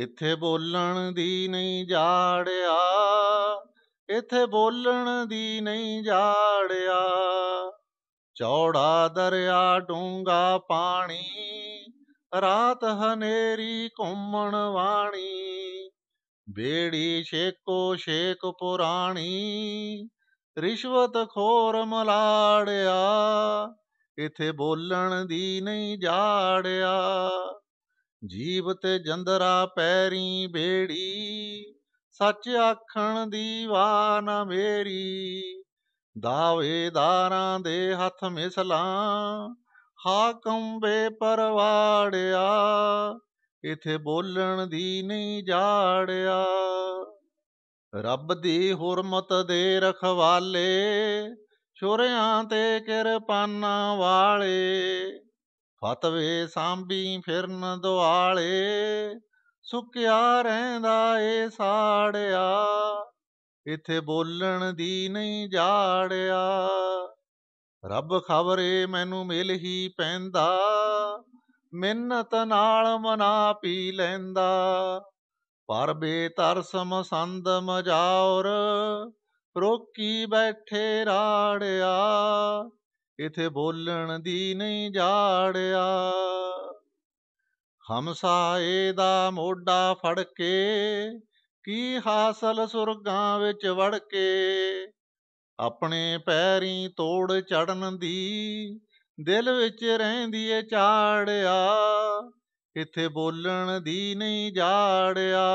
ਇੱਥੇ ਬੋਲਣ ਦੀ ਨਹੀਂ ਜਾੜਿਆ ਇੱਥੇ ਬੋਲਣ ਦੀ ਨਹੀਂ ਜਾੜਿਆ ਚੌੜਾ ਦਰਿਆ ਡੂੰਗਾ ਪਾਣੀ ਰਾਤ ਹਨੇਰੀ ਘੁੰਮਣ ਵਾਣੀ ਬੇੜੀ ਛੇਕੋ ਛੇਕ ਪੁਰਾਣੀ ਰਿਸ਼ਵਤ ਖੋਰ ਮਲਾੜਿਆ ਇਥੇ ਬੋਲਣ ਦੀ ਨਹੀਂ ਜਾੜਿਆ ਜੀਵ ਤੇ ਜੰਦਰਾ ਪੈਰੀ ਬੇੜੀ ਸੱਚ ਆਖਣ ਦੀ ਵਾ ਨ ਮੇਰੀ ਦਾਵੇਦਾਰਾਂ ਦੇ ਹੱਥ ਮਿਸਲਾ ਹਾਕਮ ਬੇਪਰਵਾੜਿਆ ਇਥੇ ਬੋਲਣ ਦੀ ਨਹੀਂ ਜਾੜਿਆ ਰੱਬ ਦੀ ਹੁਰਮਤ ਦੇ ਰਖਵਾਲੇ ਛੁਰਿਆਂ ਤੇ ਕਿਰਪਾਨਾਂ ਵਾਲੇ ਫਤਵੇ ਸਾਂਭੀ ਫਿਰਨ ਦੁਆਲੇ ਸੁੱਕਿਆ ਰਹਿੰਦਾ ਏ ਸਾੜਿਆ ਇਥੇ ਬੋਲਣ ਦੀ ਨਹੀਂ ਜਾੜਿਆ ਰੱਬ ਖਬਰੇ ਮੈਨੂੰ ਮਿਲ ਹੀ ਪੈਂਦਾ ਮਿੰਨਤ ਨਾਲ ਮਨਾ ਪੀ ਲੈਂਦਾ ਪਰ ਬੇਤਰਸਮ ਸੰਦ ਮਜਾਉਰ ਰੋਕੀ ਬੈਠੇ ਰਾੜਿਆ ਕਿਥੇ ਬੋਲਣ ਦੀ ਨਹੀਂ ਜਾੜਿਆ ਹਮਸਾਏ ਦਾ ਮੋਢਾ ਫੜ ਕੇ ਕੀ ਹਾਸਲ ਸੁਰਗਾਂ ਵਿੱਚ ਵੜ ਕੇ ਆਪਣੇ ਪੈਰੀ ਤੋੜ ਚੜਨ ਦੀ ਦਿਲ ਵਿੱਚ ਰਹਿੰਦੀ ਏ ਚਾੜਿਆ ਕਿਥੇ ਬੋਲਣ ਦੀ ਨਹੀਂ ਜਾੜਿਆ